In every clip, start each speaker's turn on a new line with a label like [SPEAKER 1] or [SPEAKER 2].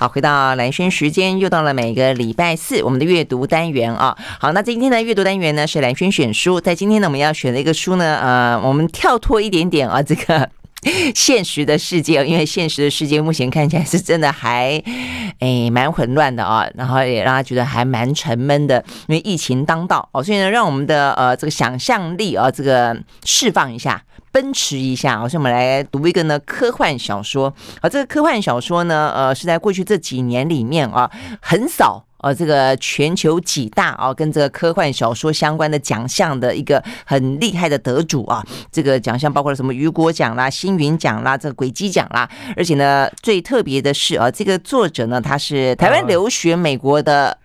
[SPEAKER 1] 好，回到蓝轩时间，又到了每个礼拜四我们的阅读单元啊。好，那今天的阅读单元呢是蓝轩选书，在今天呢我们要选的一个书呢，呃，我们跳脱一点点啊，这个。现实的世界，因为现实的世界目前看起来是真的还诶蛮混乱的啊，然后也让他觉得还蛮沉闷的，因为疫情当道哦，所以呢，让我们的呃这个想象力啊这个释放一下，奔驰一下，好，我们来读一个呢科幻小说，而这个科幻小说呢呃是在过去这几年里面啊很少。哦，这个全球几大啊，跟这个科幻小说相关的奖项的一个很厉害的得主啊，这个奖项包括了什么雨果奖啦、星云奖啦、这个轨迹奖啦，而且呢，最特别的是啊，这个作者呢，他是台湾留学美国的。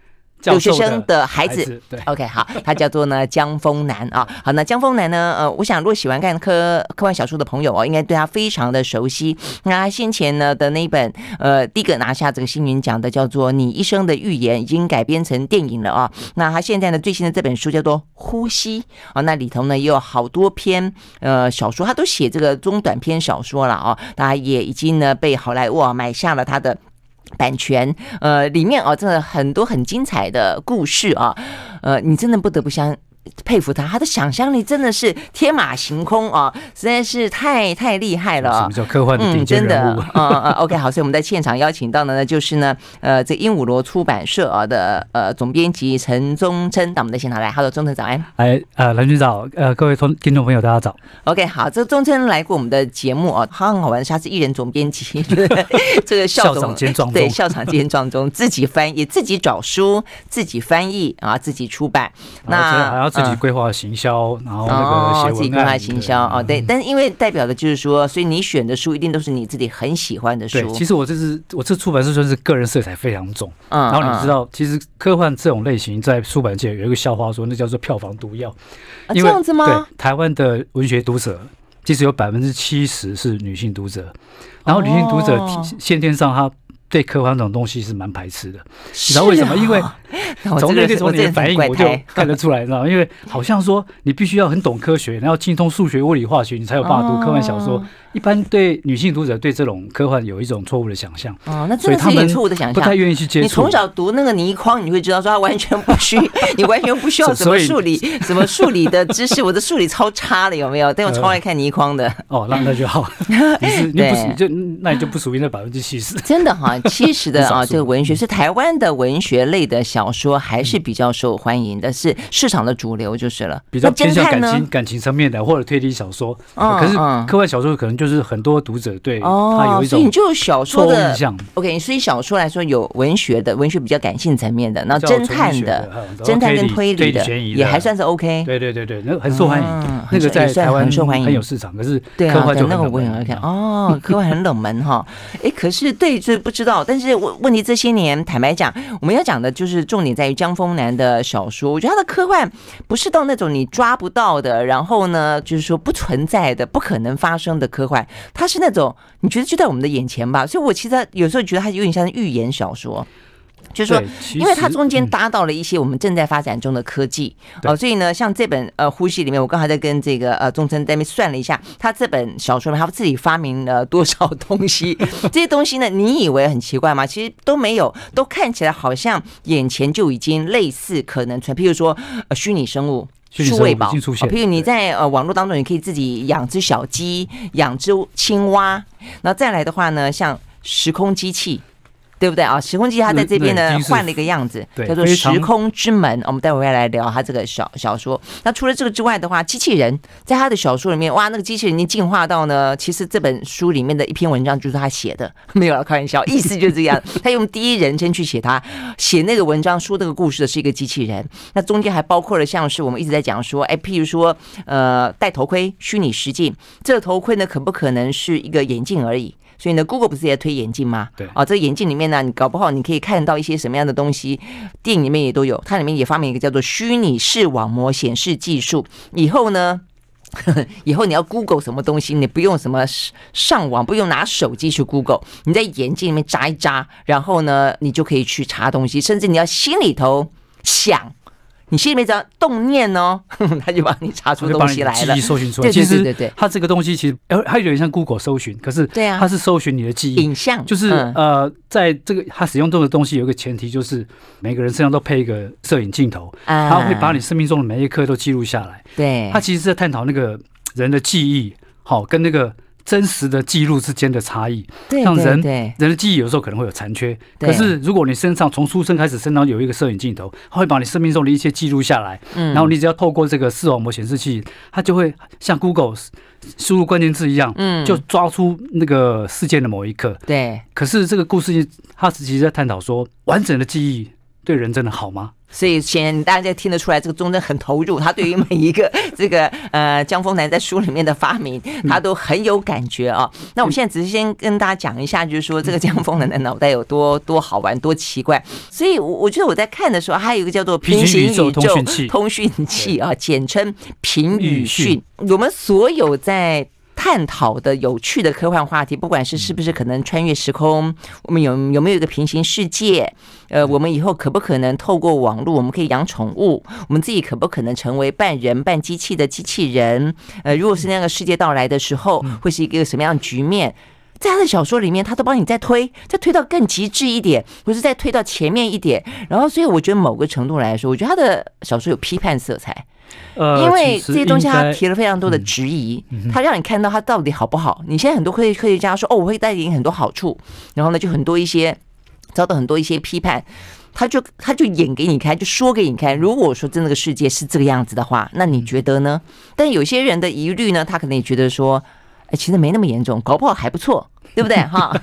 [SPEAKER 2] 留学生的孩子
[SPEAKER 1] ，OK，好，他叫做呢江峰南啊。好，那江峰南呢，呃，我想如果喜欢看科科幻小说的朋友哦，应该对他非常的熟悉。那他先前呢的那一本，呃，第一个拿下这个星云奖的叫做《你一生的预言》，已经改编成电影了啊。那他现在呢最新的这本书叫做《呼吸》啊，那里头呢也有好多篇呃小说，他都写这个中短篇小说了啊。他也已经呢被好莱坞买下了他的。版权，呃，里面啊，真的很多很精彩的故事啊，呃，你真的不得不相。佩服他，他的想象力真的是天马行空啊，实在是太太厉害了。什么叫科幻的顶尖人物 o k 好，所以我们在现场邀请到的呢，就是呢，呃，这鹦鹉螺出版社啊的呃总编辑陈忠琛到我们的现场来。Hello，忠琛，早安。
[SPEAKER 2] 哎，呃，蓝军长，呃，各位同听众朋友，大家早。
[SPEAKER 1] OK，好，这忠琛来过我们的节目啊，很好玩，他是艺人总编辑，这个校长兼状，对校长兼状中自己翻译，自己找书，自己翻译啊，自己出版。那。自己规
[SPEAKER 2] 划行销，然后那个自己规划行
[SPEAKER 1] 销啊，对，但因为代表的就是说，所以你选的书一定都是你自己很喜欢的书。对，其实我
[SPEAKER 2] 这次我这出版社就是个人色彩非常重。嗯，然后你知道，其实科幻这种类型在出版界有一个笑话，说那叫做票房毒药。
[SPEAKER 1] 啊，这样子吗？对，
[SPEAKER 2] 台湾的文学读者，其实有百分之七十是女性读者，然后女性读者先天上她。对科幻这种东西是蛮排斥的，你知道为什么？因为 从你那种反应，我就看得出来，知道吗？因为 好像说你必须要很懂科学，然后精通数学、物理、化学，你才有法读科幻小说。一般对女性读者对这种科幻有一种错误的想象，
[SPEAKER 1] 哦，那所以他们不太愿意去接触。你从小读那个倪匡，你会知道说他完全不需，你完全不需要什 么数理、什么数理的知识，我的数理超差的，有没有？但我超爱看倪匡的。哦，那那就
[SPEAKER 2] 好，你是你不就那你就不属于那百分之七十。真的哈。七十的啊，这个文
[SPEAKER 1] 学是台湾的文学类的小说还是比较受欢迎的，是市
[SPEAKER 2] 场的主流就是了。比侦探向感情层面的或者推理小说，可是科幻小说可能就是很多读者对他有一种。所以你就小说的
[SPEAKER 1] ，OK。所以小说来说，有文学的，文学比较感性层面的，那侦探的，侦探跟推理的也还算是 OK。对对对对，那个很受欢迎，那个台算很受欢迎，很有市场。可是科幻就那个我很有看。哦，科幻很冷门哈。哎，可是对这不知。知道，但是问问题这些年，坦白讲，我们要讲的就是重点在于江枫南的小说。我觉得他的科幻不是到那种你抓不到的，然后呢，就是说不存在的、不可能发生的科幻，他是那种你觉得就在我们的眼前吧。所以我其实有时候觉得他有点像寓预言小说。就是说，因为它中间搭到了一些我们正在发展中的科技哦，所以呢，像这本呃《呼吸》里面，我刚才在跟这个呃钟村那边算了一下，他这本小说他自己发明了多少东西？这些东西呢，你以为很奇怪吗？其实都没有，都看起来好像眼前就已经类似可能，譬如说呃虚拟生物、数位宝，譬如你在呃网络当中，你可以自己养只小鸡、养只青蛙。那再来的话呢，像时空机器。对不对啊？时空机它在这边呢，换了一个样子，叫做时空之门。我们待会儿来聊它这个小小说。那除了这个之外的话，机器人在他的小说里面，哇，那个机器人已经进化到呢，其实这本书里面的一篇文章就是他写的，没有了，开玩笑，意思就是这样。他用第一人称去写，他写那个文章、说这个故事的是一个机器人。那中间还包括了，像是我们一直在讲说，哎，譬如说，呃，戴头盔、虚拟实境，这个头盔呢，可不可能是一个眼镜而已？所以呢，Google 不是也推眼镜吗？对，啊，这个眼镜里面呢，你搞不好你可以看到一些什么样的东西，电影里面也都有。它里面也发明一个叫做虚拟视网膜显示技术，以后呢，以后你要 Google 什么东西，你不用什么上网，不用拿手机去 Google，你在眼镜里面眨一眨，然后呢，你就可以去查东西，甚至你要心里头想。你心里面只要动念哦，他就帮你查出东西来了，记忆搜寻出来。就是对对
[SPEAKER 2] 对，他这个东西其实，他它有点像 Google 搜寻，可是对啊，它是搜寻你的记忆影像。就是呃，在这个他使用这个东西有一个前提，就是每个人身上都配一个摄影镜头，他会把你生命中的每一刻都记录下来。对，他其实是在探讨那个人的记忆，好跟那个。真实的记录之间的差异，像人人的记忆有时候可能会有残缺。可是如果你身上从出生开始身上有一个摄影镜头，它会把你生命中的一切记录下来。嗯，然后你只要透过这个视网膜显示器，它就会像 Google 输入关键字一样，嗯，就抓出那个事件的某一刻。对。可是这个故事，哈士奇在探讨说，完整的记忆对人真的好吗？
[SPEAKER 1] 所以，显然大家听得出来，这个钟正很投入。他对于每一个这个呃江峰南在书里面的发明，他都很有感觉啊。那我们现在只是先跟大家讲一下，就是说这个江峰南的脑袋有多多好玩、多奇怪。所以，我我觉得我在看的时候，还有一个叫做平行宇宙通讯器啊，简称频语讯。我们所有在。探讨的有趣的科幻话题，不管是是不是可能穿越时空，我们有有没有一个平行世界？呃，我们以后可不可能透过网络，我们可以养宠物？我们自己可不可能成为半人半机器的机器人？呃，如果是那个世界到来的时候，会是一个什么样的局面？在他的小说里面，他都帮你再推，再推到更极致一点，或者再推到前面一点。然后，所以我觉得某个程度来说，我觉得他的小说有批判色彩，因为这些东西他提了非常多的质疑，他让你看到他到底好不好。你现在很多科科学家说：“哦，我会带领很多好处。”然后呢，就很多一些遭到很多一些批判，他就他就演给你看，就说给你看。如果说真的个世界是这个样子的话，那你觉得呢？但有些人的疑虑呢，他可能也觉得说。哎，其
[SPEAKER 2] 实没那么严重，搞不好还不错，
[SPEAKER 1] 对不对 哈？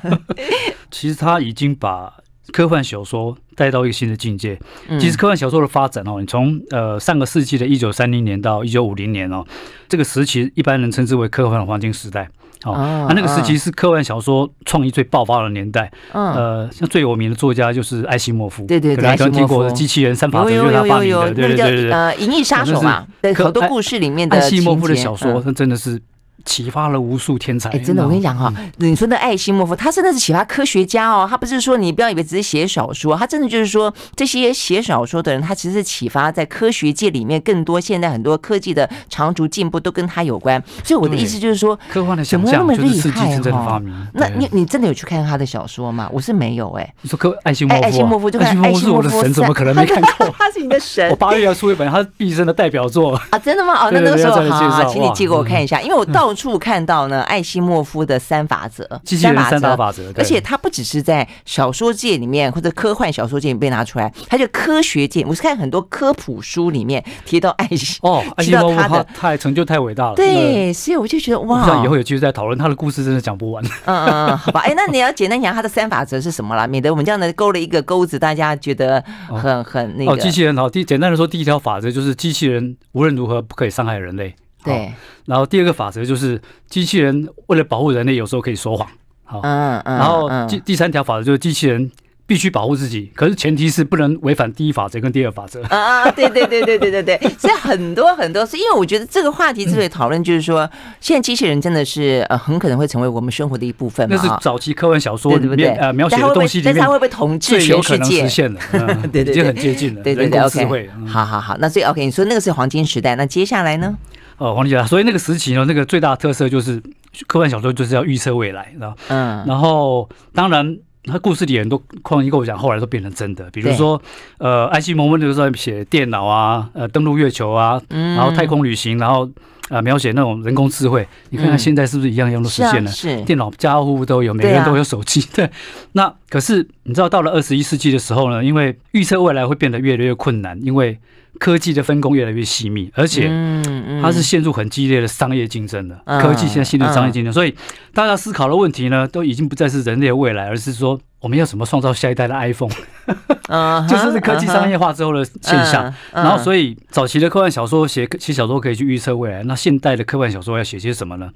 [SPEAKER 2] 其实他已经把科幻小说带到一个新的境界。其实科幻小说的发展哦，你从呃上个世纪的一九三零年到一九五零年哦，这个时期一般人称之为科幻的黄金时代。哦，啊，那个时期是科幻小说创意最爆发的年代。嗯，呃，像最有名的作家就是艾希莫夫。对对对，刚听过机器人三法则就是他发明的，对对对，呃，
[SPEAKER 1] 银翼杀手嘛，对，好多故事里面的。艾希莫夫的小说，
[SPEAKER 2] 那真的是。启发了无数天才。哎，真的，我跟你讲哈，
[SPEAKER 1] 你说的爱心莫夫，他真的是启发科学家哦。他不是说你不要以为只是写小说，他真的就是说这些写小说的人，他其实是启发在科学界里面更多现在很多科技的长足进步都跟他有关。所以我的意思就是说，科幻的想象就是刺激真的发明。那你你真的有去看他的小说吗？我是没有哎。你说科
[SPEAKER 2] 爱心莫夫，爱心莫夫就看爱心莫夫的神怎么可能没看
[SPEAKER 1] 过？他是你的神。我八月要
[SPEAKER 2] 出一本，他是毕生的代表作
[SPEAKER 1] 啊！真的吗？哦，那那个时候好，请你寄给我看一下，因为我到。处看到呢，艾西莫夫的三法则，机器人三法则，而且他不只是在小说界里面或者科幻小说界被拿出来，他就科学界。我是看很多科普书里面提到
[SPEAKER 2] 艾西，提到他的，他太成就太伟大了。对，
[SPEAKER 1] 所以我就觉得哇，那以后
[SPEAKER 2] 有机会再讨论他的故事，真的讲不完。
[SPEAKER 1] 嗯嗯，好吧。哎，那你要简单讲他的三法则是什么了，免得我们这样的勾了一个钩子，大家觉得很很那个。哦，机器
[SPEAKER 2] 人好，第简单的说，第一条法则就是机器人无论如何不可以伤害人类。对，然后第二个法则就是机器人为了保护人类，有时候可以说谎。好，然后第第三条法则就是机器人必须保护自己，可是前提是不能违反第一法则跟第二法则。
[SPEAKER 1] 啊，对对对对对对对，所以很多很多是因为我觉得这个话题之所以讨论，就是说现在机器人真的是呃很可能会成为我们生活的一部分嘛。那是早期科幻小说里面描写的东西，但它会不会治质世界？实现了，对，已经很接近了。对对，OK，好好好，那以 OK，你说那个是黄金时代，那接下来呢？
[SPEAKER 2] 哦，黄丽达，所以那个时期呢，那个最大特色就是科幻小说就是要预测未来，然后，然后当然他故事里很多，矿毅构我讲，后来都变成真的，比如说，呃，埃西蒙文就是在写电脑啊，呃，登陆月球啊，然后太空旅行，然后啊，描写那种人工智慧，你看看现在是不是一样一样都实现了？是，电脑家家户户都有，每个人都有手机，对，那。可是你知道，到了二十一世纪的时候呢，因为预测未来会变得越来越困难，因为科技的分工越来越细密，而且它是陷入很激烈的商业竞争的。科技现在陷入商业竞争，所以大家思考的问题呢，都已经不再是人类的未来，而是说我们要怎么创造下一代的 iPhone，就是科技商业化之后的现象。然后，所以早期的科幻小说写写小说可以去预测未来，那现代的科幻小说要写些什么呢？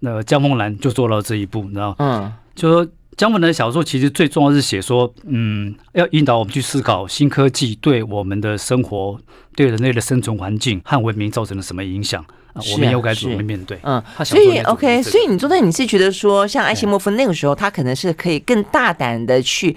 [SPEAKER 2] 那江梦兰就做到这一步，你知道？嗯。就说姜文的小说其实最重要是写说，嗯，要引导我们去思考新科技对我们的生活、对人类的生存环境和文明造成了什么影响，我们又该怎么面对？嗯，所以
[SPEAKER 1] OK，所以你坐在你是觉得说，像艾希莫夫那个时候，他可能是可以更大胆的去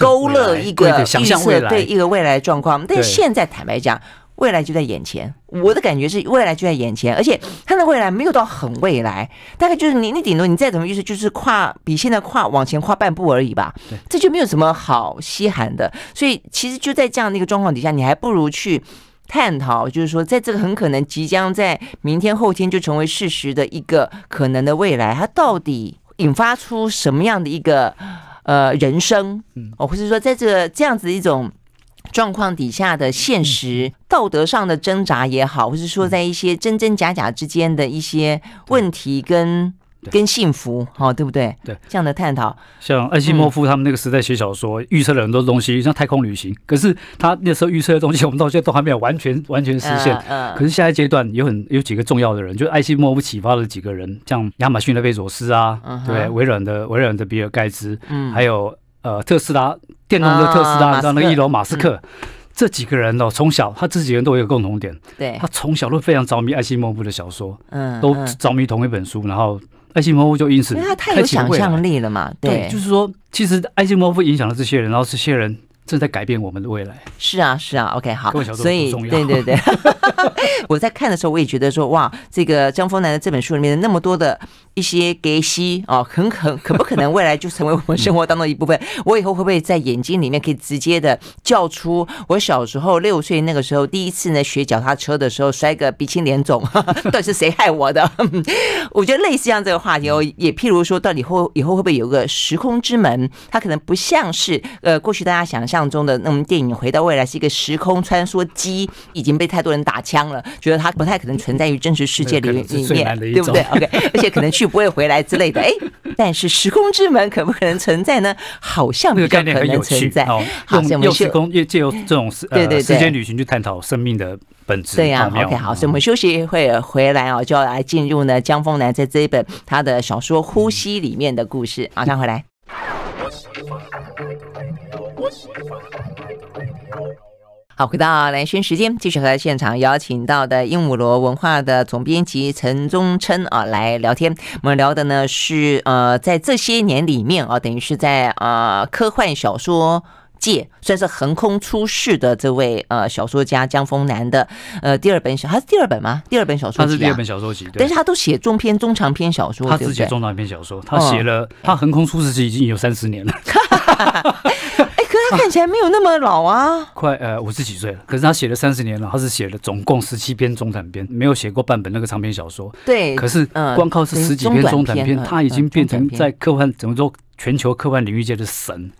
[SPEAKER 1] 勾勒一个预测对一个未来状况，但现在坦白讲。未来就在眼前，我的感觉是未来就在眼前，而且它的未来没有到很未来，大概就是你你顶多你再怎么预思就是跨比现在跨往前跨半步而已吧。这就没有什么好稀罕的。所以其实就在这样的一个状况底下，你还不如去探讨，就是说在这个很可能即将在明天后天就成为事实的一个可能的未来，它到底引发出什么样的一个呃人生，哦，或者说在这个这样子一种。状况底下的现实，道德上的挣扎也好，或是说在一些真真假假之间的一些问题跟跟幸福，哦，对不对？对这样的探讨，像艾希莫
[SPEAKER 2] 夫他们那个时代写小说，预测了很多东西，像太空旅行。可是他那时候预测的东西，我们到现在都还没有完全完全实现。可是下一阶段有很有几个重要的人，就艾希莫夫启发了几个人，像亚马逊的贝佐斯啊，对，微软的微软的比尔盖茨，嗯，还有。呃，特斯拉电动车，特斯拉，然后那一楼马斯克，这几个人哦，从小他这几个人都有共同点，对，他从小都非常着迷爱西莫夫的小说，
[SPEAKER 1] 嗯，都着
[SPEAKER 2] 迷同一本书，然后爱西莫夫就因此，因为他太有想象力了嘛，对，就是说，其实爱西莫夫影响了这些人，然后这些人正在改变我们的未来。是啊，是啊，OK，好，所以对对对，
[SPEAKER 1] 我在看的时候，我也觉得说，哇，这个江丰南的这本书里面的那么多的。一些隔息啊，很可可不可能未来就成为我们生活当中一部分？我以后会不会在眼睛里面可以直接的叫出我小时候六岁那个时候第一次呢学脚踏车的时候摔个鼻青脸肿，到底是谁害我的？我觉得类似像这个话题哦，也譬如说到以后以后会不会有个时空之门？它可能不像是呃过去大家想象中的那种电影回到未来是一个时空穿梭机，已经被太多人打枪了，觉得它不太可能存在于真实世界里里面，对不对？OK，而且可能去。就不会回来之类的，哎，但是时空之门可不可能存在呢？好像这个概念很有趣。好，好，我们用时空
[SPEAKER 2] 借由这种呃时间旅行去探讨生命的本质。对啊 OK，好，
[SPEAKER 1] 所以我们休息一会回来啊，就要来进入呢江峰南在这一本他的小说《呼吸》里面的故事。马上回来。好，回到蓝轩时间，继续和现场邀请到的鹦鹉螺文化的总编辑陈中琛啊来聊天。我们聊的呢是呃，在这些年里面啊，等于是在呃科幻小说界算是横空出世的这位呃小说家江枫南的呃第二本小，他是第二本吗？第二本小说，他是第二本小说集，但是他都写中篇、中长篇小说，他只写中
[SPEAKER 2] 长篇小说，他写了，他横空出世已经有三十年了。
[SPEAKER 1] 他看起来没有那么老啊，
[SPEAKER 2] 快呃五十几岁了。可是他写了三十年了，他是写了总共十七篇中短篇，没有写过半本那个长篇小说。对，可是光靠是十几篇中短篇，他已经变成在科幻怎么说全球科幻领域界的神。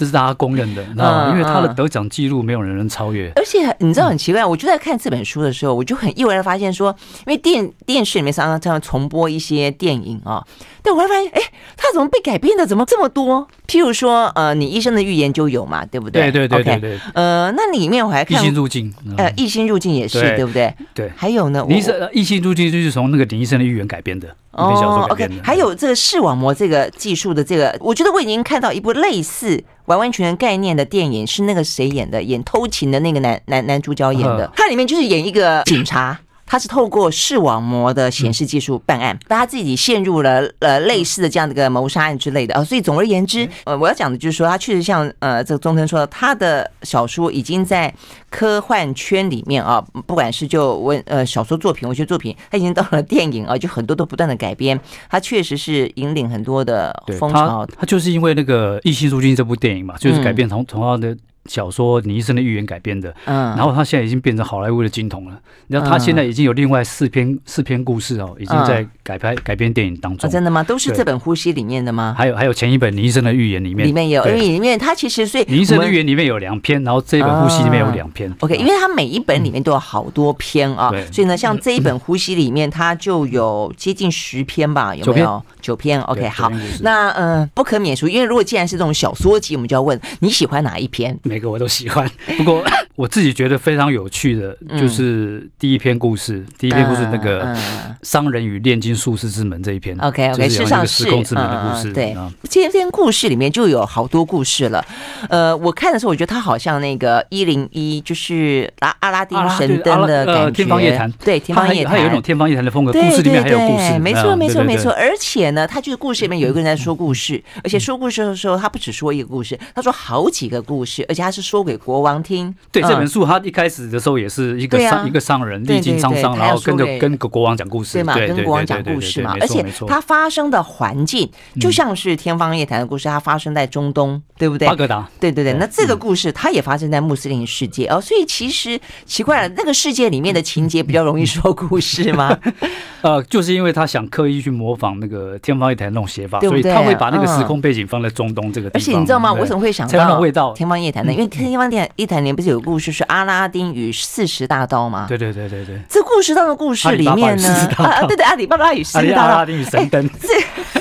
[SPEAKER 2] 这是大家公认的，你知道吗？因为他的得奖记录没有人能超越。
[SPEAKER 1] 而且你知道很奇怪，我就在看这本书的时候，我就很意外的发现说，因为电电视里面常常常重播一些电影啊，但我还发现，哎，他怎么被改编的怎么这么多？譬如说，呃，你医生的预言就有嘛，对不对？对对对对对。呃，那里面我还看异星入境，呃，异星入境也是对不对？对。还有呢，医生
[SPEAKER 2] 异星入境就是从那个《林医生的预言》改编的。哦，OK，
[SPEAKER 1] 还有这个视网膜这个技术的这个，我觉得我已经看到一部类似完完全全概念的电影，是那个谁演的，演偷情的那个男男男主角演的，他里面就是演一个警察。他是透过视网膜的显示技术办案，但他自己陷入了呃类似的这样的一个谋杀案之类的啊。所以总而言之，呃，我要讲的就是说，他确实像呃这个中腾说的，他的小说已经在科幻圈里面啊，不管是就文呃小说作品、文学作品，他已经到了电影啊，就很多都不断的改编。他确实是引领很多的风潮。他
[SPEAKER 2] 他就是因为那个《异星入侵》这部电影嘛，就是改编从从他的。小说《你一生的预言》改编的，嗯，然后他现在已经变成好莱坞的金童了。你知道他现在已经有另外四篇四篇故事哦，已经在改拍改编电影当中。真的吗？都是这本《呼吸》里面的吗？还有还有前一本《你一生的预言》里面，里面有，因为里
[SPEAKER 1] 面他其实所以《你一生的预言》
[SPEAKER 2] 里面有两篇，然后这本《呼吸》里面有两篇。OK，因为他每一本里面都有好多
[SPEAKER 1] 篇啊，所以呢，像这一本《呼吸》里面，它就有接近十篇吧？有没有
[SPEAKER 2] 九篇？OK，好，
[SPEAKER 1] 那嗯，不可免除，因为如果既然是这种小说集，我们就要问你喜欢哪一篇？
[SPEAKER 2] 每。这个我都喜欢，不过 我自己觉得非常有趣的就是第一篇故事，第一篇故事那个商人与炼金术士之门这一篇。OK OK，事是上是嗯，对，
[SPEAKER 1] 这篇故事里面就有好多故事了。呃，我看的时候，我觉得他好像那个一零一，就是阿拉阿拉丁神灯的感觉，对，天方夜谭。对，天方夜谭，他有一种天
[SPEAKER 2] 方夜谭的风格，故事里面还有故事，没错，没错，没错。
[SPEAKER 1] 而且呢，他这个故事里面有一个人在说故事，而且说故事的时候，他不只说一个故事，他说好几个故事，而且。他是说给国王听。
[SPEAKER 2] 对这本书，他一开始的时候也是一个商一个商人，历经沧桑，然后跟着跟国王讲故事，对嘛？跟国王讲故事嘛。而且他
[SPEAKER 1] 发生的环境就像是天方夜谭的故事，它发生在中东，对不对？巴格达。对对对。那这个故事它也发生在穆斯林世界哦，所以其实奇怪了，那个世界里面的
[SPEAKER 2] 情节比较容易说故事吗？呃，就是因为他想刻意去模仿那个天方夜谭那种写法，所以他会把那个时空背景放在中东这个。而且你知道吗？为什么会想到
[SPEAKER 1] 天方夜谭。因为天方面，一台年不是有个故事是《阿拉丁与四十大刀》吗？对
[SPEAKER 2] 对对对对。
[SPEAKER 1] 这故事当的故事里面呢，啊对对，阿里巴巴与四十大阿拉丁与神灯，这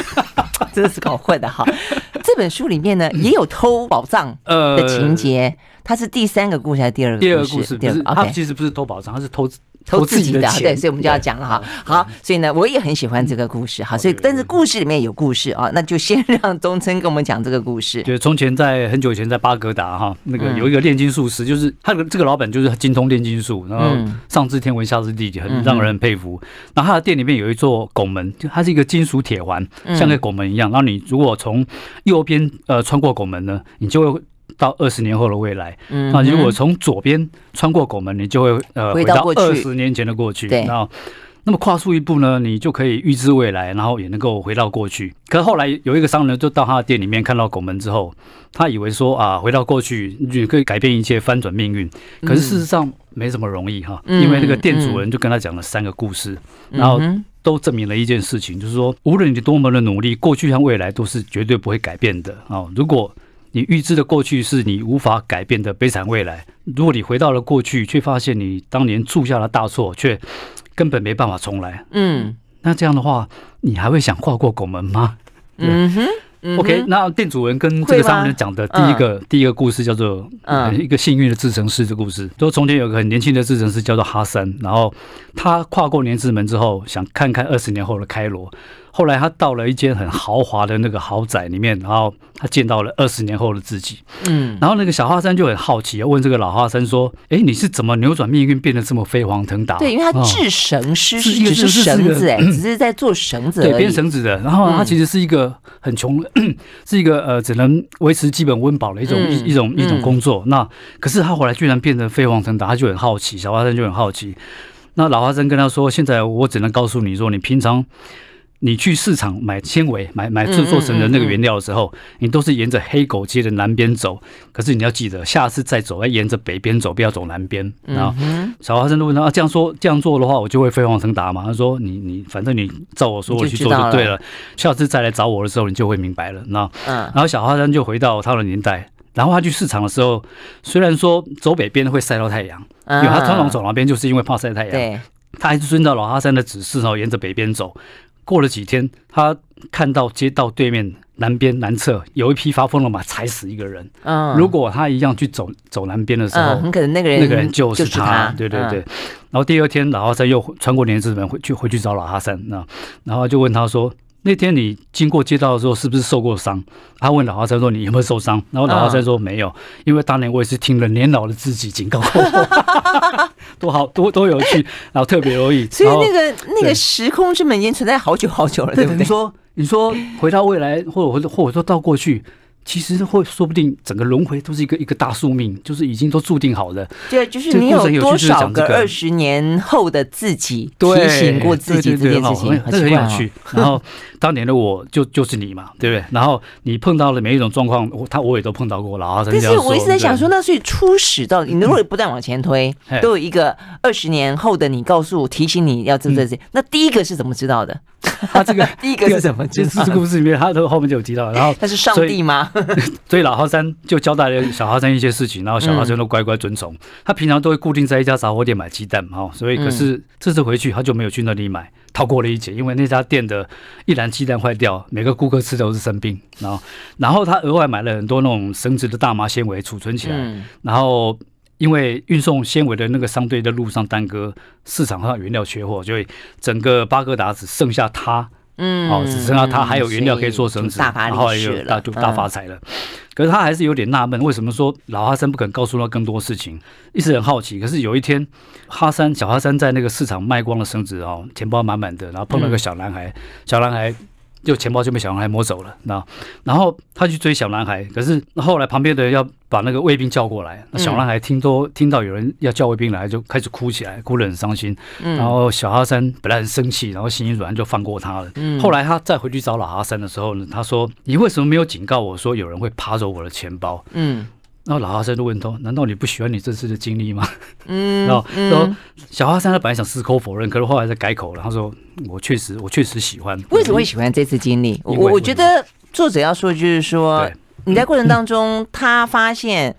[SPEAKER 1] 真的是搞混的哈。这本书里面呢，也有偷宝藏的情节。他是第三个故事还是第二个故事？第二个故事不是他其
[SPEAKER 2] 实不是偷宝藏，他是偷
[SPEAKER 1] 偷自己的对，所以我们就要讲了哈。好，所以呢，我也很喜欢这个故事，哈。所以但是故事里面有故事啊，那就先让中村跟我们讲这个故事。
[SPEAKER 2] 对，从前在很久以前，在巴格达哈，那个有一个炼金术师，就是他的这个老板，就是精通炼金术，然后上知天文，下知地理，很让人很佩服。然后他的店里面有一座拱门，就它是一个金属铁环，像个拱门一样。然后你如果从右边呃穿过拱门呢，你就会。到二十年后的未来，那如果从左边穿过拱门，你就会呃回到二十年前的过去。对，后那么跨出一步呢，你就可以预知未来，然后也能够回到过去。可后来有一个商人就到他的店里面看到拱门之后，他以为说啊，回到过去就可以改变一切，翻转命运。可是事实上没什么容易哈，因为那个店主人就跟他讲了三个故事，然后都证明了一件事情，就是说无论你多么的努力，过去和未来都是绝对不会改变的啊。如果你预知的过去是你无法改变的悲惨未来。如果你回到了过去，却发现你当年铸下了大错，却根本没办法重来。嗯，那这样的话，你还会想跨过拱门吗？嗯哼。OK，那店主人跟这个商人讲的第一个第一个故事叫做一个幸运的制成师的故事。说从前有个很年轻的制成师叫做哈森，然后他跨过年之门之后，想看看二十年后的开罗。后来他到了一间很豪华的那个豪宅里面，然后他见到了二十年后的自己。嗯，然后那个小花生就很好奇，问这个老花生说：“哎，你是怎么扭转命运，变得这么飞黄腾达？”对，因为他织
[SPEAKER 1] 绳丝，只是绳子，哎，只是在做绳子，对，编绳
[SPEAKER 2] 子的。然后他其实是一个很穷，是一个呃只能维持基本温饱的一种一种一种工作。那可是他回来居然变得飞黄腾达，他就很好奇，小花生就很好奇。那老花生跟他说：“现在我只能告诉你说，你平常。”你去市场买纤维、买买制作成的那个原料的时候，你都是沿着黑狗街的南边走。可是你要记得，下次再走要沿着北边走，不要走南边。然后小花生就问他：“啊，这样说这样做的话，我就会飞黄腾达嘛？”他说：“你你反正你照我说我去做就对了。下次再来找我的时候，你就会明白了。”那，然后小花生就回到他的年代，然后他去市场的时候，虽然说走北边会晒到太阳，因为他通常走那边就是因为怕晒太阳，对，他还是遵照老花山的指示哦，沿着北边走。过了几天，他看到街道对面南边南侧有一批发疯了马踩死一个人。
[SPEAKER 1] 嗯，如果
[SPEAKER 2] 他一样去走走南边的时候，很可
[SPEAKER 1] 能那个人那个人就是他。对对对。
[SPEAKER 2] 然后第二天，老哈山又穿过连志门回去回去找老哈山，那然后就问他说。那天你经过街道的时候，是不是受过伤？他问老阿三说：“你有没有受伤？”然后老阿三说：“没有，因为当年我也是听了年老的自己警告过我。”多好多多有趣，然后特别容易。所以那个那个时
[SPEAKER 1] 空之门已经存在好久好
[SPEAKER 2] 久了。对，你说你说回到未来，或者或者或者说到过去。其实会说不定整个轮回都是一个一个大宿命，就是已经都注定好了。对，就是你有多少个二
[SPEAKER 1] 十年后的自己提醒过自己这件事情，这很有趣。然后
[SPEAKER 2] 当年的我就就是你嘛，对不对？然后你碰到了每一种状况，他我也都碰到过了。但是我一直在想说，
[SPEAKER 1] 那所以初始到你如果不断往前推，都有一个二十年后的你告诉我提醒你要做这些。那第一个是怎么知道的？他这个 第一个是什么？就是故
[SPEAKER 2] 事里面他都后面就有提到。然后他是上帝吗？所以老哈三就交代了小哈三一些事情，然后小哈三都乖乖遵从。他平常都会固定在一家杂货店买鸡蛋，哈，所以可是这次回去他就没有去那里买，逃过了一劫。因为那家店的一篮鸡蛋坏掉，每个顾客吃都是生病。然后，然后他额外买了很多那种生殖的大麻纤维储存起来。然后，因为运送纤维的那个商队的路上耽搁，市场上原料缺货，所以整个巴格达只剩下他。
[SPEAKER 1] 嗯，好，只剩下他还有原料可以做绳子，然后就大就大发财了。
[SPEAKER 2] 可是他还是有点纳闷，为什么说老哈山不肯告诉他更多事情，一直很好奇。可是有一天，哈山小哈山在那个市场卖光了绳子哦，钱包满满的，然后碰到个小男孩，小男孩。就钱包就被小男孩摸走了，知然后他去追小男孩，可是后来旁边的人要把那个卫兵叫过来。小男孩听都听到有人要叫卫兵来，就开始哭起来，哭得很伤心。然后小阿三本来很生气，然后心一软就放过他了。后来他再回去找老阿三的时候呢，他说：“你为什么没有警告我说有人会扒走我的钱包？”嗯。然后老花生就问他：“难道你不喜欢你这次的经历吗？”
[SPEAKER 1] 嗯，然后说
[SPEAKER 2] 小花生他本来想矢口否认，可是后来他改口，了，他说：“我确实，我确实喜欢。”为什么会喜欢这次经历？我觉
[SPEAKER 1] 得作者要说就是说，你在过程当中，他发现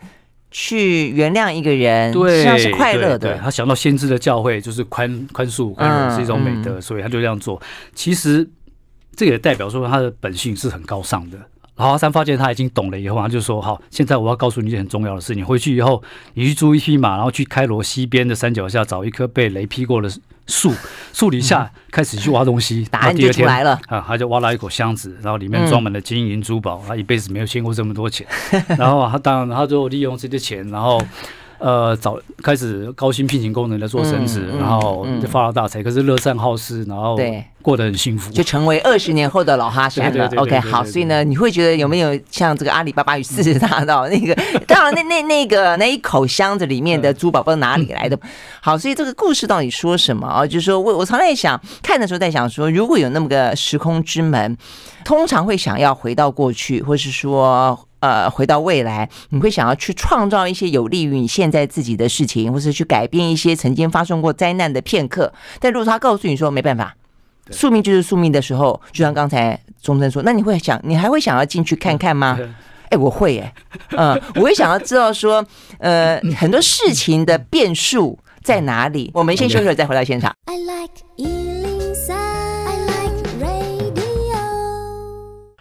[SPEAKER 2] 去原谅一个人，实际上是快乐的。他想到先知的教诲，就是宽宽恕是一种美德，所以他就这样做。其实这也代表说他的本性是很高尚的。老阿三发现他已经懂了以后，他就说：“好，现在我要告诉你一件很重要的事你回去以后，你去租一匹马，然后去开罗西边的山脚下找一棵被雷劈过的树，树底下开始去挖东西。答案就出来了啊！他就挖了一口箱子，然后里面装满了金银珠宝。他一辈子没有见过这么多钱。然后他当然，他就利用这些钱，然后……呃，早开始高薪聘请工人来做生子，然后就发了大财。可是乐善好施，然后过得很幸福，就
[SPEAKER 1] 成为二十年后的老哈仙了。OK，好，所以呢，你会觉得有没有像这个阿里巴巴与四十大盗那个？当然，那那那个那一口箱子里面的珠宝从哪里来的？好，所以这个故事到底说什么啊？就是说我我常在想，看的时候在想说，如果有那么个时空之门，通常会想要回到过去，或是说。呃，回到未来，你会想要去创造一些有利于你现在自己的事情，或是去改变一些曾经发生过灾难的片刻。但如果他告诉你说没办法，宿命就是宿命的时候，就像刚才钟生说，那你会想，你还会想要进去看看吗？哎，我会，哎，嗯，我会想要知道说，呃，很多事情的变数在哪里。我们先休息，再回到现场。I like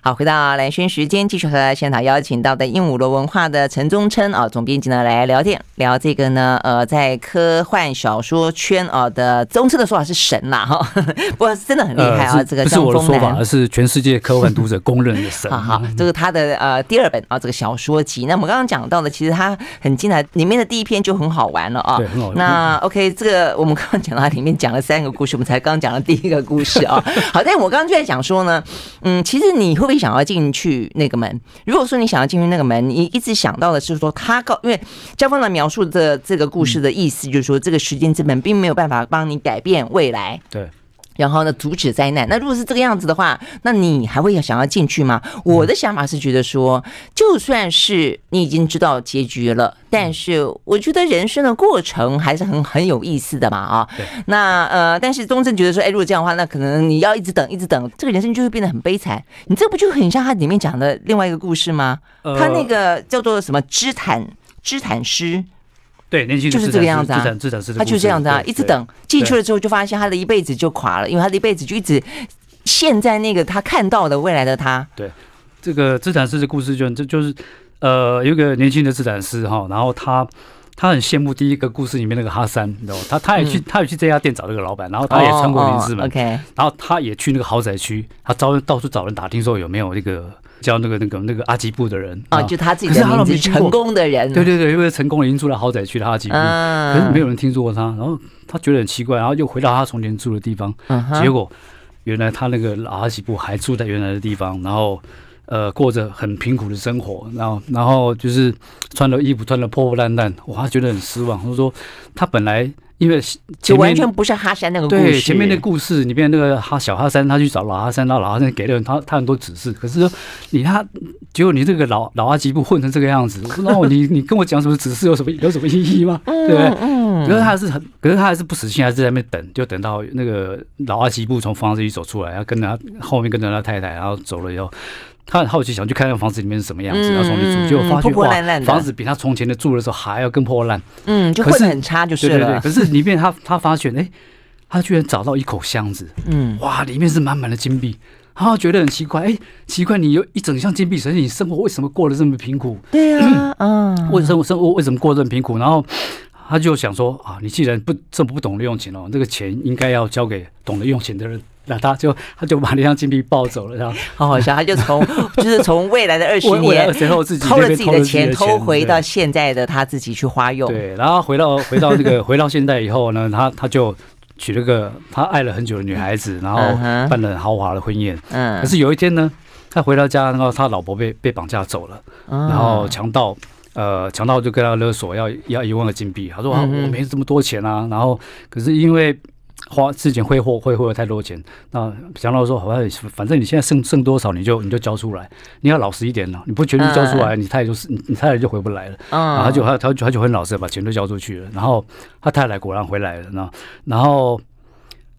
[SPEAKER 1] 好，回到蓝轩时间，继续和现场邀请到的鹦鹉螺文化的陈中琛啊，总编辑呢来聊天聊这个呢，呃，在科幻小说圈啊的中琛的说法是神啦哈，不过真的很厉害啊，这个不是我的说法，而
[SPEAKER 2] 是全世界科幻读者公认的神。好，
[SPEAKER 1] 就是他的呃第二本啊这个小说集。那我们刚刚讲到的，其实他很精彩，里面的第一篇就很好玩了啊。那 OK，这个我们刚刚讲到里面讲了三个故事，我们才刚讲了第一个故事啊。好，但我刚刚就在讲说呢，嗯，其实你。会。会想要进去那个门。如果说你想要进去那个门，你一直想到的是说他告，因为焦方的描述的这个故事的意思就是说，这个时间之门并没有办法帮你改变未来。对。然后呢，阻止灾难？那如果是这个样子的话，那你还会想要进去吗？我的想法是觉得说，就算是你已经知道结局了，但是我觉得人生的过程还是很很有意思的嘛。啊，那呃，但是东正觉得说，哎，如果这样的话，那可能你要一直等，一直等，这个人生就会变得很悲惨。你这不就很像他里面讲的另外一个故事吗？他那个叫做什么织毯织毯师。对，年轻就是这个样子。资产，资产，他就这样子啊，一直等进去了之后，就发现他的一辈子就垮了，因为他的一辈子就一直陷在那个他看到的未来的他。
[SPEAKER 2] 对，这个资产师的故事就，这就是呃，一个年轻的资产师哈，然后他他很羡慕第一个故事里面那个哈三，你知道吗？他他也去他也去这家店找那个老板，然后他也穿过门，OK，然后他也去那个豪宅区，他找到处找人打听说有没有那个。叫那个那个那个阿吉布的人啊，就他自己的名字，成功
[SPEAKER 1] 的人。对对
[SPEAKER 2] 对，因为成功已经住了豪宅去了阿吉布，可是没有人听说过他。然后他觉得很奇怪，然后又回到他从前住的地方。嗯，结果原来他那个阿吉布还住在原来的地方，然后呃过着很贫苦的生活，然后然后就是穿的衣服穿的破破烂烂，哇，觉得很失望。他说他本来。因为就完全不
[SPEAKER 1] 是哈山那个故事。对，前面的
[SPEAKER 2] 故事里面那个哈小哈山，他去找老哈山，到老哈山给了他他很多指示。可是说你他，结果你这个老老阿吉布混成这个样子，那我你 你跟我讲什么指示有什么有什么意义吗？对不对？嗯，可是他还是很，可是他还是不死心，还是在那边等，就等到那个老阿吉布从房子里走出来，然后跟着他后面跟着他太太，然后走了以后。他很好奇，想去看看房子里面是什么样子。嗯后从里住果发现破破烂烂房子比他从前的住的时候还要更破烂。嗯，就混很差就是了。对对对，可是里面他他发现，哎，他居然找到一口箱子。嗯，哇，里面是满满的金币。他觉得很奇怪，哎，奇怪，你有一整箱金币，所以你生活为什么过得这么贫苦？
[SPEAKER 1] 对啊，嗯，
[SPEAKER 2] 为生活生活为什么过得这么贫苦？然后他就想说啊，你既然不这么不懂得用钱哦，这个钱应该要交给懂得用钱的人。那他就他就把那张金币抱走了，然后好好笑，他就从
[SPEAKER 1] 就是从未来的二十年，然后自己偷了自己的钱，偷回到现在的他自己去花用。对，
[SPEAKER 2] 然后回到回到这个回到现代以后呢，他他就娶了个他爱了很久的女孩子，然后办了很豪华的婚宴。嗯。可是有一天呢，他回到家，然后他老婆被被绑架走了，
[SPEAKER 1] 然后
[SPEAKER 2] 强盗呃强盗就跟他勒索，要要一万个金币。他说啊：“我没这么多钱啊，然后可是因为。花自己挥霍，挥霍了太多钱。那想到说，好像反正你现在剩剩多少，你就你就交出来。你要老实一点了，你不全部交出来，你太太就是你太太就回不来了。然后就他他他就很老实，把钱都交出去了。然后他太太果然回来了。然后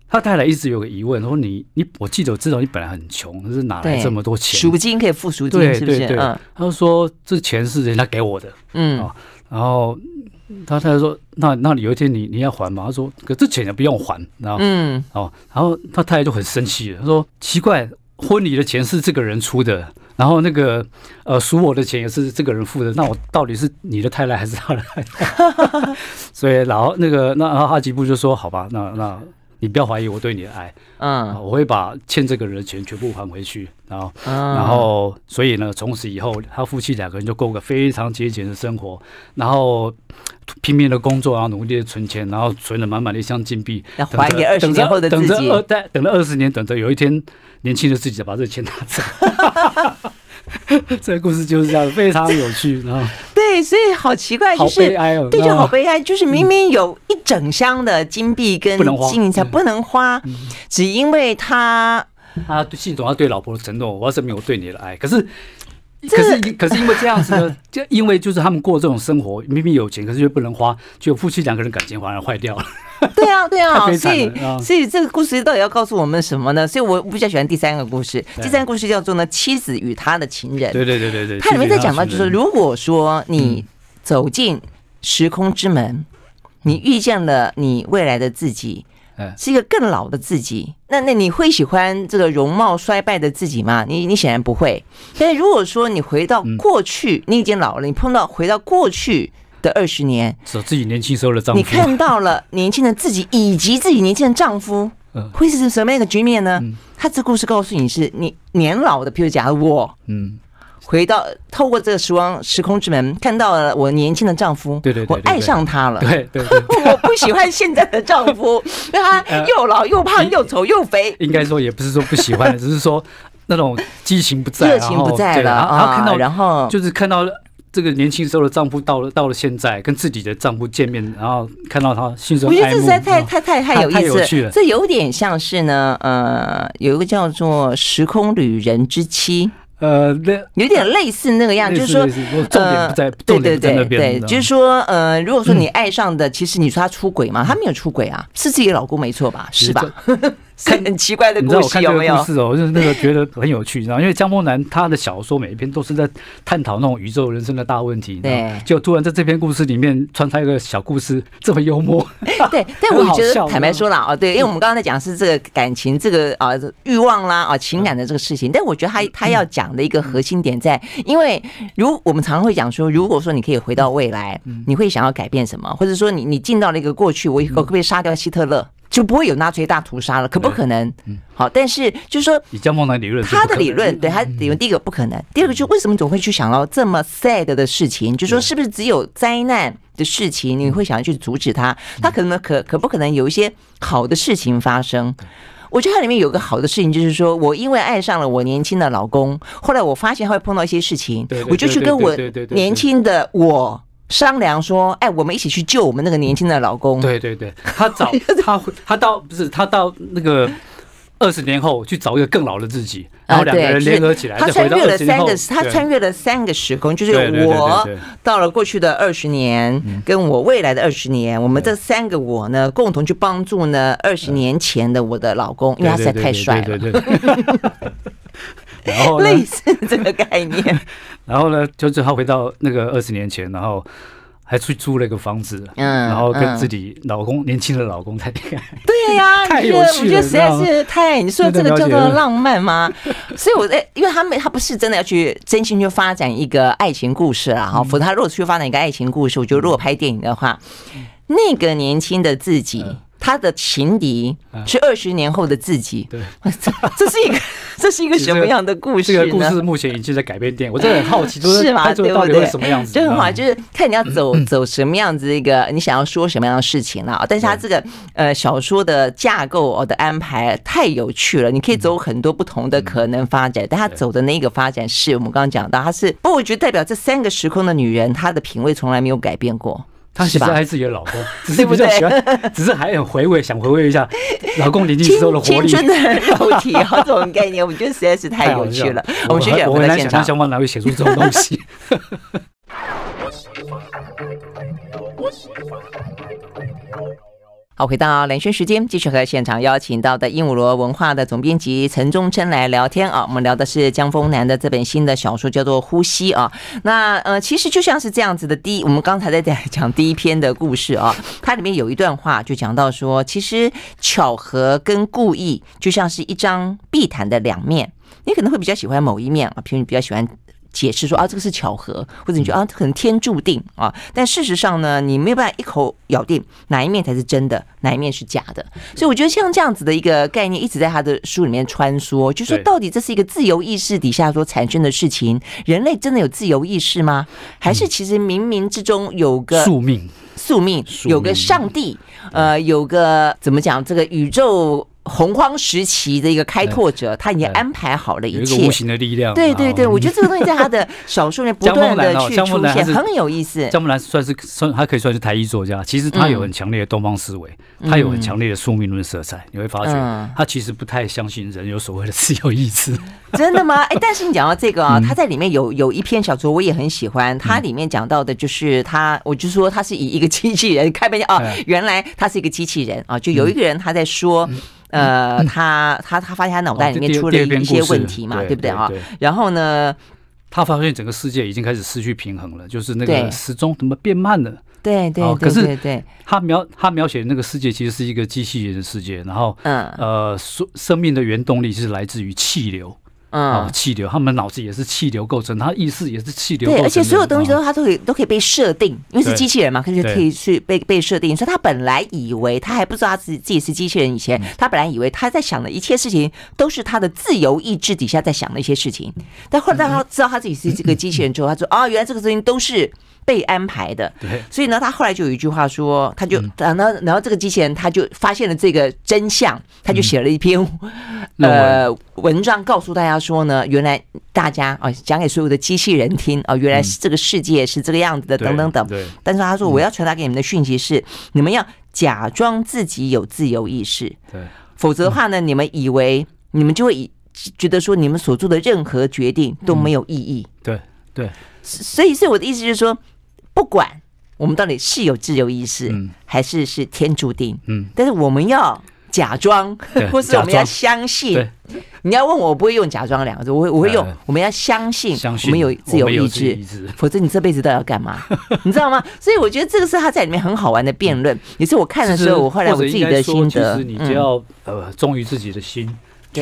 [SPEAKER 2] 他太太一直有个疑问，说你你我记得知道你本来很穷，是哪来这么多钱？赎金可以付赎金，对对对。他就说这钱是人家给我的，嗯，然后。他太太说：“那那你有一天你你要还吗？”他说：“可这钱也不用还，然后，嗯，哦，然后他太太就很生气了，他说：奇怪，婚礼的钱是这个人出的，然后那个呃，赎我的钱也是这个人付的，那我到底是你的太太还是他的？太太？所以然后那个那阿吉布就说：好吧，那那。”你不要怀疑我对你的爱，嗯，我会把欠这个人的钱全部还回去，然后，然后，所以呢，从此以后，他夫妻两个人就过个非常节俭的生活，然后拼命的工作，然后努力的存钱，然后存了满满的一箱金币，要还给二十年后的自己，等着，等等了二十年，等着有一天年轻的自己把这钱拿走。这个故事就是这样，非常有趣，然后对，所以好奇怪，就是悲哀哦，对，就好悲
[SPEAKER 1] 哀，就是明明有一整箱的金币跟金银财，不能花，只因为他，
[SPEAKER 2] 他对信总要对老婆的承诺，我要证明我对你的爱，可是。
[SPEAKER 1] 可是，可是因为这样子，就
[SPEAKER 2] 因为就是他们过这种生活，明明有钱，可是又不能花，就夫妻两个人感情反而坏掉了。
[SPEAKER 1] 对啊，对啊，所以所以这个故事到底要告诉我们什么呢？所以我比较喜欢第三个故事，第三个故事叫做呢《妻子与他的情人》。对对对
[SPEAKER 2] 对对，它里面在讲到就是如
[SPEAKER 1] 果说你走进时空之门，你遇见了你未来的自己。是一个更老的自己，那那你会喜欢这个容貌衰败的自己吗？你你显然不会。但如果说你回到过去，你已经老了，你碰到回到过去的二十年，
[SPEAKER 2] 是自己年轻时候的丈夫，你看
[SPEAKER 1] 到了 年轻的自己以及自己年轻的丈夫，会是什么样的局面呢？他这故事告诉你是你年老的，譬如讲我，嗯。回到透过这个时光时空之门，看到了我年轻的丈夫，对对我爱上他了。对对对，我不喜欢现在的丈夫，那 他又老
[SPEAKER 2] 又胖又丑又肥。应该说也不是说不喜欢，只是说那种激情不在，热情不在了。然后看到，然后就是看到这个年轻时候的丈夫到了到了现在，跟自己的丈夫见面，然后看到他心生，我觉得这实在太太太太有意思，这
[SPEAKER 1] 有点像是呢，呃，有一个叫做《时空旅人之妻》。呃，那有点类似那个样，就是说，呃，对对对对，就是说，呃，如果说你爱上的，其实你说他出轨嘛，他没有出轨啊，是自己老公没
[SPEAKER 2] 错吧，是吧？很很奇怪的故事，你知道我看这个故事哦，就是那个 觉得很有趣，你知道，因为江波南他的小说每一篇都是在探讨那种宇宙人生的大问题，对，就突然在这篇故事里面穿插一个小故事，这么幽默，
[SPEAKER 1] 对，但我觉得坦白说了哦，对，因为我们刚刚在讲是这个感情，这个啊欲望啦啊情感的这个事情，但我觉得他他要讲的一个核心点在，因为如我们常常会讲说，如果说你可以回到未来，你会想要改变什么，或者说你你进到了一个过去，我以后可不可以杀掉希特勒？就不会有纳粹大屠杀了，可不可能？好，但是就是说，他的理论，对他理论，第一个不可能，第二个就为什么总会去想到这么 sad 的事情？就说是不是只有灾难的事情你会想要去阻止他？他可能可可不可能有一些好的事情发生？我觉得它里面有个好的事情，就是说我因为爱上了我年轻的老公，后来我发现他会碰到一些事情，我就去跟我年轻的我。商量说：“哎，我们一起去救我们那个年轻的老公。”对
[SPEAKER 2] 对对，他找 他他到不是他到那个二十年后去找一个更老的自己，然后两个人联合起来。他穿越了三个，他穿
[SPEAKER 1] 越了三个时空，就是我到了过去的二十年，跟我未来的二十年，我们这三个我呢共同去帮助呢二十年前的我的老公，因为他实在太帅了。
[SPEAKER 2] 然后类似这个概念。然后呢，就是他回到那个二十年前，然后还去租了一个房子，嗯，然后跟自己老公年轻的老公谈恋爱。
[SPEAKER 1] 对呀，我 觉得我觉得实在是太你说这个叫做浪漫吗？所以，我哎，因为他没他不是真的要去真心去发展一个爱情故事啊。好，否则他如果去发展一个爱情故事，我觉得如果拍电影的话，那个年轻的自己。他的情敌是二十年后的自己，对，这是一个 这是一个什么样的故事？这个故事
[SPEAKER 2] 目前已经在改变电影，我真的很好奇，是吗？对对对，就很好，
[SPEAKER 1] 就是看你要走走什么样子一个，你想要说什么样的事情了。但是他这个呃小说的架构的安排太有趣了，你可以走很多不同的可能发展，但他走的那个发展是我们刚刚讲到，他是，不我觉得代表这三个时空的女人，她的品味从来没
[SPEAKER 2] 有改变过。她其实爱自己的老公，只是比较喜欢，只是还很回味，想回味一下 老公年轻时候的活力、青春的肉体啊，
[SPEAKER 1] 这种概念，我觉得实在是太有趣了。我们学姐，不选他？我来想想，哪位写出这种东西？
[SPEAKER 2] 我喜欢。
[SPEAKER 1] 好，回到连线时间，继续和现场邀请到的鹦鹉螺文化的总编辑陈忠琛来聊天啊。我们聊的是江峰南的这本新的小说，叫做《呼吸》啊。那呃，其实就像是这样子的，第一，我们刚才在讲第一篇的故事啊，它里面有一段话，就讲到说，其实巧合跟故意就像是一张必谈的两面，你可能会比较喜欢某一面啊，譬如你比较喜欢。解释说啊，这个是巧合，或者你觉得啊，可能天注定啊。但事实上呢，你没有办法一口咬定哪一面才是真的，哪一面是假的。所以我觉得像这样子的一个概念一直在他的书里面穿梭，就说到底这是一个自由意识底下所产生的事情，人类真的有自由意识吗？还是其实冥冥之中有个宿命？宿命有个上帝？呃，有个怎么讲这个宇宙？洪荒时期的一个开拓者，他已经安排好了一切，无形
[SPEAKER 2] 的力量。对对对，我觉得这个东
[SPEAKER 1] 西在他的小说里面不断的去出现，很有意思。张
[SPEAKER 2] 木兰算是算，他可以算是台艺作家。其实他有很强烈的东方思维，他有很强烈的宿命论色彩。你会发觉他其实不太相信人有所谓的自由意志。
[SPEAKER 1] 真的吗？哎，但是你讲到这个，啊，他在里面有有一篇小说我也很喜欢，他里面讲到的就是他，我就说他是以一个机器人开门啊，原来他是一个机器人啊，就有一个人他在说。呃，他他他发现他脑袋里面出了一些问题嘛，对不对啊？
[SPEAKER 2] 然后呢，他发现整个世界已经开始失去平衡了，就是那个时钟怎么变慢了？对对，可是对，他描他描写那个世界其实是一个机器人世界，然后嗯呃，生生命的原动力是来自于气流。啊，气流，他们脑子也是气流构成，他意识也是气流。对，而且所有东西都，
[SPEAKER 1] 他都可以都可以被设定，因为是机器人嘛，他就可以去被被设定。所以他本来以为他还不知道自己自己是机器人，以前他本来以为他在想的一切事情都是他的自由意志底下在想的一些事情。但后来他知道他自己是这个机器人之后，他说：“啊，原来这个事情都是。”被安排的，对，所以呢，他后来就有一句话说，他就然后然后这个机器人他就发现了这个真相，他就写了一篇呃文章，告诉大家说呢，原来大家啊讲给所有的机器人听啊，原来这个世界是这个样子的，等等等。对，但是他说，我要传达给你们的讯息是，你们要假装自己有自由意识，对，否则的话呢，你们以为你们就会以觉得说你们所做的任何决定都没有意义，对。对，所以所以我的意思就是说，不管我们到底是有自由意识，还是是天注定，嗯，但是我们要假装，或是我们要相信。你要问我，我不会用“假装”两个字，我会我会用“我们要相信”。相信我们有自由意志，否则你这辈子都要干嘛？你知道吗？所以我觉得这个是他在里面很好玩的辩论，也是我看的时候，我后来自己的心得。就是你就要
[SPEAKER 2] 呃忠于自己的心。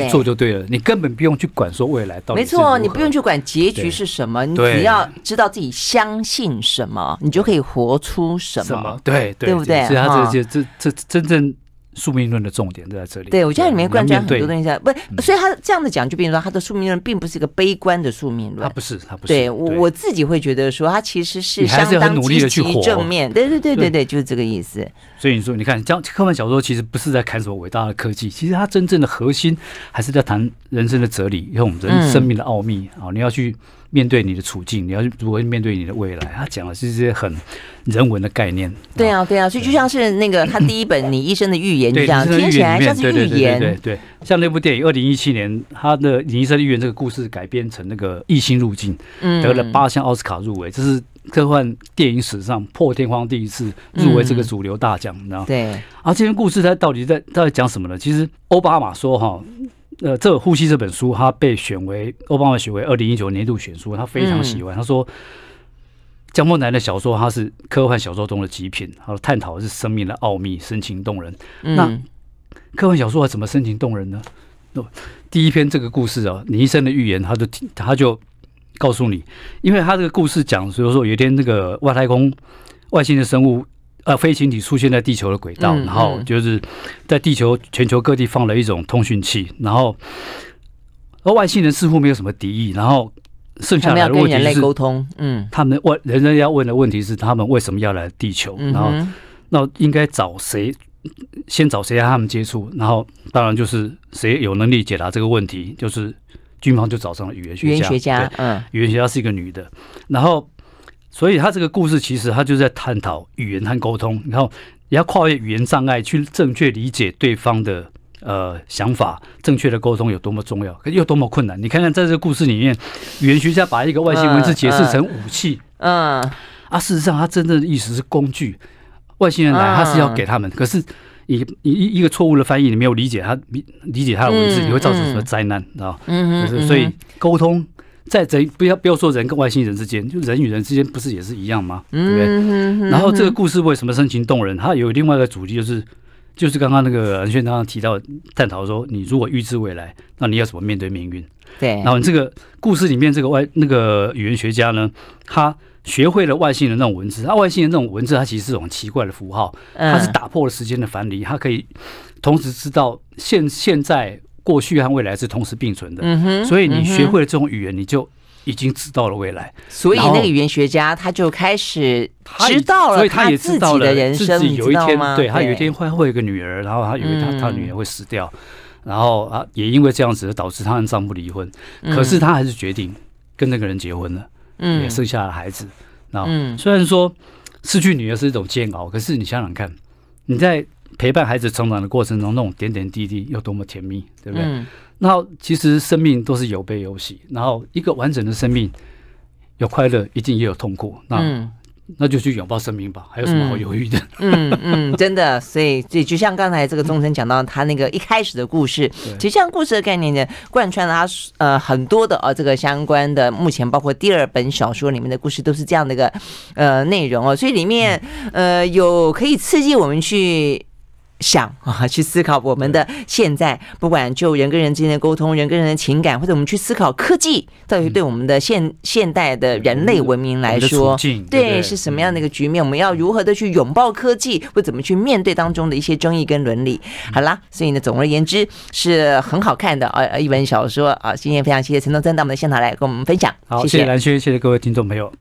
[SPEAKER 2] 做就对了，你根本不用去管说未来到底。没错，你不用去管
[SPEAKER 1] 结局是什么，你只要知道自己相信什么，
[SPEAKER 2] 你就可以活出什么。什么？对对，对不对？所以，他这就这这真正。宿命论的重点在这里。对我觉得里面贯穿很多东西
[SPEAKER 1] 在，不，所以他这样的讲，就比如说他的宿命论并不是一个悲
[SPEAKER 2] 观的宿命论。他不是，他不是。对
[SPEAKER 1] 我我自己会觉得说，他其实是相当去活正面。对对对对对，
[SPEAKER 2] 就是这个意思。所以你说，你看，像科幻小说其实不是在谈什么伟大的科技，其实它真正的核心还是在谈人生的哲理，用人生命的奥秘啊，你要去。面对你的处境，你要如何面对你的未来？他讲的是些很人文的概念。
[SPEAKER 1] 对啊，对啊，所以就像是那个他第一本 《李一生的预言》一样，听起来像是预言。对对对对对，
[SPEAKER 2] 像那部电影二零一七年，他的《李一生的预言》这个故事改编成那个《异星入境，得了八项奥斯卡入围，这是科幻电影史上破天荒第一次入围这个主流大奖，然后对。啊，这篇故事它到底在在讲什么呢？其实奥巴马说哈。呃，这《呼吸》这本书，他被选为奥巴马选为二零一九年度选书，他非常喜欢。他说，江梦南的小说，他是科幻小说中的极品。他说，探讨的是生命的奥秘，深情动人。那科幻小说怎么深情动人呢？那第一篇这个故事啊，你一生的预言，他就他就告诉你，因为他这个故事讲，比如说有一天那个外太空外星的生物。那飞行体出现在地球的轨道，然后就是在地球全球各地放了一种通讯器，然后而外星人似乎没有什么敌意，然后剩下的问题是，他们问人人要问的问题是，他们为什么要来地球？然后那应该找谁？先找谁和他们接触？然后当然就是谁有能力解答这个问题，就是军方就找上了语言学家，嗯，语言学家是一个女的，然后。所以他这个故事其实他就是在探讨语言和沟通。你要跨越语言障碍去正确理解对方的呃想法，正确的沟通有多么重要，又多么困难。你看看在这个故事里面，语言学家把一个外星文字解释成武器，嗯，啊，事实上他真正的意思是工具。外星人来，他是要给他们，可是你一一个错误的翻译，你没有理解他理解他的文字，你会造成什么灾难，知道吗？嗯嗯，所以沟通。在人不要不要说人跟外星人之间，就人与人之间不是也是一样吗？对不对？然后这个故事为什么深情动人？它有另外一个主题，就是就是刚刚那个文轩刚刚提到探讨说，你如果预知未来，那你要怎么面对命运？对。然后这个故事里面这个外那个语言学家呢，他学会了外星人那种文字。那外星人这种文字，它其实是一种奇怪的符号，它是打破了时间的藩篱，它可以同时知道现现在。过去和未来是同时并存的，所以你学会了这种语言，你就已经知道了未来。所以那个语言学家他就开始知
[SPEAKER 1] 道了，所以他也知道了人生，有一天，对他有一天
[SPEAKER 2] 会会一个女儿，然后他以为他他女儿会死掉，然后啊也因为这样子导致他和丈夫离婚。可是他还是决定跟那个人结婚了，嗯，也生下了孩子。那虽然说失去女儿是一种煎熬，可是你想想看，你在。陪伴孩子成长的过程中，那种点点滴滴有多么甜蜜，对不对？嗯。那其实生命都是有悲有喜，然后一个完整的生命有快乐，一定也有痛苦。嗯。那那就去拥抱生命吧，还有什么好犹豫的？
[SPEAKER 1] 嗯嗯，真的。所以就就像刚才这个钟声讲到他那个一开始的故事，其实这样故事的概念呢，贯穿了他呃很多的呃这个相关的，目前包括第二本小说里面的故事都是这样的一个呃内容哦。所以里面呃有可以刺激我们去。想啊，去思考我们的现在，不管就人跟人之间的沟通，人跟人的情感，或者我们去思考科技到底对我们的现现代的人类文明来说，对是什么样的一个局面？我们要如何的去拥抱科技，或怎么去面对当中的一些争议跟伦理？好啦，所以呢，总而言之是很好看的啊，一本小说啊。今天非常谢谢陈东升到我们的现场来跟我们分享，好，谢谢蓝
[SPEAKER 2] 轩，谢谢各位听众朋友。